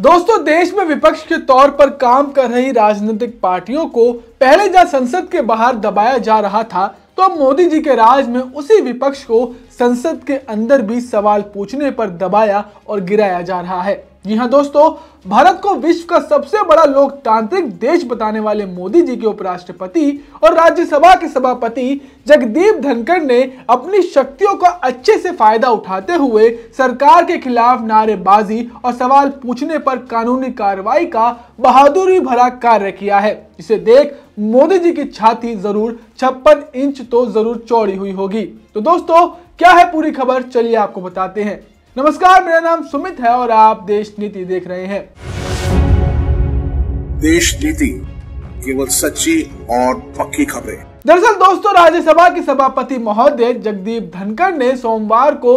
दोस्तों देश में विपक्ष के तौर पर काम कर रही राजनीतिक पार्टियों को पहले जब संसद के बाहर दबाया जा रहा था तो अब मोदी जी के राज में उसी विपक्ष को संसद के अंदर भी सवाल पूछने पर दबाया और गिराया जा रहा है जी हाँ दोस्तों भारत को विश्व का सबसे बड़ा लोकतांत्रिक देश बताने वाले मोदी जी के उपराष्ट्रपति और राज्यसभा के सभापति जगदीप धनखड़ ने अपनी शक्तियों का अच्छे से फायदा उठाते हुए सरकार के खिलाफ नारेबाजी और सवाल पूछने पर कानूनी कार्रवाई का बहादुरी भरा कार्य किया है इसे देख मोदी जी की छाती जरूर छप्पन इंच तो जरूर चौड़ी हुई होगी तो दोस्तों क्या है पूरी खबर चलिए आपको बताते हैं नमस्कार मेरा नाम सुमित है और आप देश नीति देख रहे हैं देश नीति केवल सच्ची और पक्की खबरें दरअसल दोस्तों राज्यसभा के सभापति महोदय जगदीप धनखड़ ने सोमवार को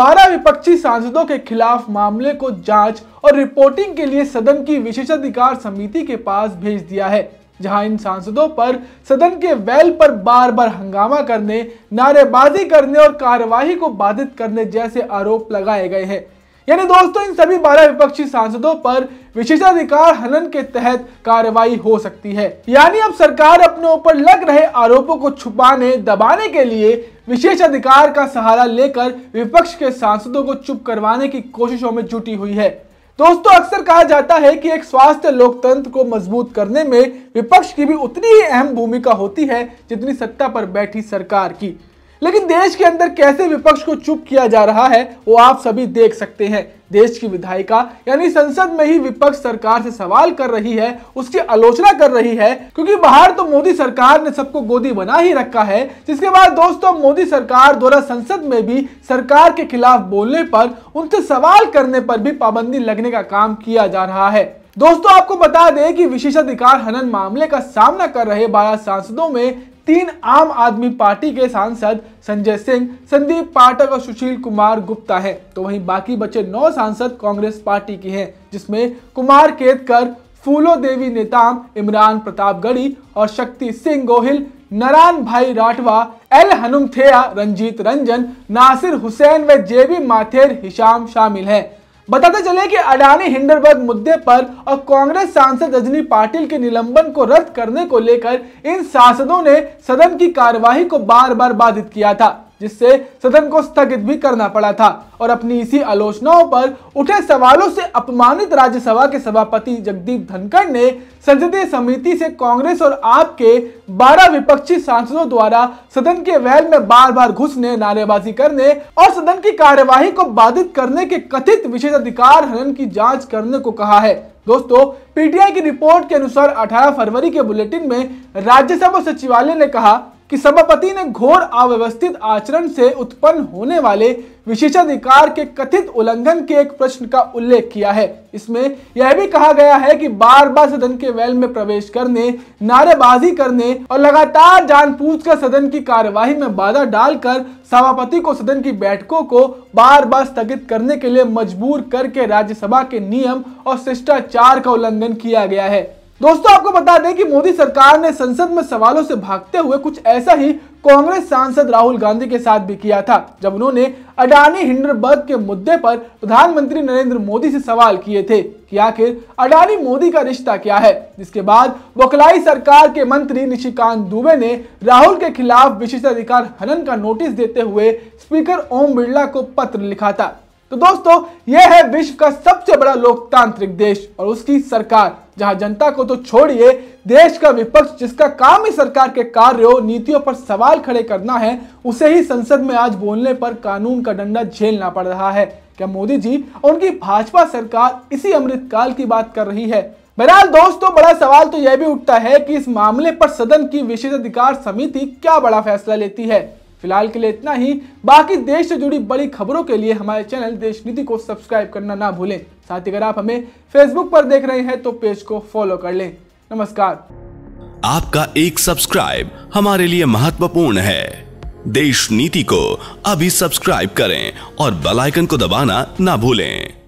12 विपक्षी सांसदों के खिलाफ मामले को जांच और रिपोर्टिंग के लिए सदन की विशेषाधिकार समिति के पास भेज दिया है जहां इन सांसदों पर सदन के वेल पर बार बार हंगामा करने नारेबाजी करने और कार्यवाही को बाधित करने जैसे आरोप लगाए गए हैं यानी दोस्तों इन सभी बारह विपक्षी सांसदों पर विशेषाधिकार हनन के तहत कार्रवाई हो सकती है यानी अब सरकार अपने ऊपर लग रहे आरोपों को छुपाने दबाने के लिए विशेषाधिकार का सहारा लेकर विपक्ष के सांसदों को चुप करवाने की कोशिशों में जुटी हुई है दोस्तों अक्सर कहा जाता है कि एक स्वास्थ्य लोकतंत्र को मजबूत करने में विपक्ष की भी उतनी ही अहम भूमिका होती है जितनी सत्ता पर बैठी सरकार की लेकिन देश के अंदर कैसे विपक्ष को चुप किया जा रहा है वो आप सभी देख सकते हैं देश की विधायिका यानी संसद में ही विपक्ष सरकार से सवाल कर रही है उसकी आलोचना कर रही है क्योंकि बाहर तो मोदी सरकार ने सबको गोदी बना ही रखा है जिसके बाद दोस्तों मोदी सरकार द्वारा संसद में भी सरकार के खिलाफ बोलने पर उनसे सवाल करने पर भी पाबंदी लगने का काम किया जा रहा है दोस्तों आपको बता दें कि विशेषाधिकार हनन मामले का सामना कर रहे बारह सांसदों में तीन आम आदमी पार्टी के सांसद संजय सिंह संदीप पाठक और सुशील कुमार गुप्ता हैं तो वहीं बाकी बचे नौ सांसद कांग्रेस पार्टी के हैं जिसमें कुमार केतकर फूलो देवी नेताम इमरान प्रतापगढ़ी और शक्ति सिंह गोहिल नारायण भाई राठवा एल हनुमथेया रंजीत रंजन नासिर हुसैन व जेबी माथेर हिशाम शामिल हैं बताते चले कि अडानी हिंडरबर्ग मुद्दे पर और कांग्रेस सांसद रजनी पाटिल के निलंबन को रद्द करने को लेकर इन सांसदों ने सदन की कार्यवाही को बार बार बाधित किया था जिससे सदन को स्थगित भी करना पड़ा था और अपनी इसी आलोचनाओं पर उठे सवालों से अपमानित राज्यसभा के सभापति जगदीप धनखड़ ने संसदीय समिति से कांग्रेस और आप के 12 विपक्षी सांसदों द्वारा सदन के वैल में बार बार घुसने नारेबाजी करने और सदन की कार्यवाही को बाधित करने के कथित विशेष अधिकार हनन की जाँच करने को कहा है दोस्तों पीटीआई की रिपोर्ट के अनुसार 18 फरवरी के बुलेटिन में राज्यसभा सचिवालय ने कहा कि सभापति ने घोर अव्यवस्थित आचरण से उत्पन्न होने वाले विशेषाधिकार के कथित उल्लंघन के एक प्रश्न का उल्लेख किया है इसमें यह भी कहा गया है कि बार बार सदन के वेल में प्रवेश करने नारेबाजी करने और लगातार कर सदन की कार्यवाही में बाधा डालकर सभापति को सदन की बैठकों को बार बार स्थगित करने के लिए मजबूर करके राज्यसभा के नियम और शिष्टाचार का उल्लंघन किया गया है दोस्तों आपको बता दें कि मोदी सरकार ने संसद में सवालों से भागते हुए कुछ ऐसा ही कांग्रेस सांसद राहुल गांधी के साथ भी किया था जब उन्होंने अडानी हिंडरबर्ग के मुद्दे पर प्रधानमंत्री नरेंद्र मोदी से सवाल किए थे कि आखिर अडानी मोदी का रिश्ता क्या है जिसके बाद वकलाई सरकार के मंत्री निशिकांत दुबे ने राहुल के खिलाफ विशेषाधिकार हनन का नोटिस देते हुए स्पीकर ओम बिरला को पत्र लिखा था तो दोस्तों यह है विश्व का सबसे बड़ा लोकतांत्रिक देश और उसकी सरकार जहां जनता को तो छोड़िए देश का विपक्ष जिसका काम ही सरकार के कार्यों नीतियों पर सवाल खड़े करना है उसे ही संसद में आज बोलने पर कानून का डंडा झेलना पड़ रहा है क्या मोदी जी और उनकी भाजपा सरकार इसी अमृतकाल की बात कर रही है बहरहाल दोस्तों बड़ा सवाल तो यह भी उठता है कि इस मामले पर सदन की विशेषाधिकार समिति क्या बड़ा फैसला लेती है फिलहाल के लिए इतना ही बाकी देश से जुड़ी बड़ी खबरों के लिए हमारे चैनल देश नीति को सब्सक्राइब करना ना भूलें साथ ही अगर आप हमें फेसबुक पर देख रहे हैं तो पेज को फॉलो कर लें नमस्कार आपका एक सब्सक्राइब हमारे लिए महत्वपूर्ण है देश नीति को अभी सब्सक्राइब करें और बेल आइकन को दबाना ना भूलें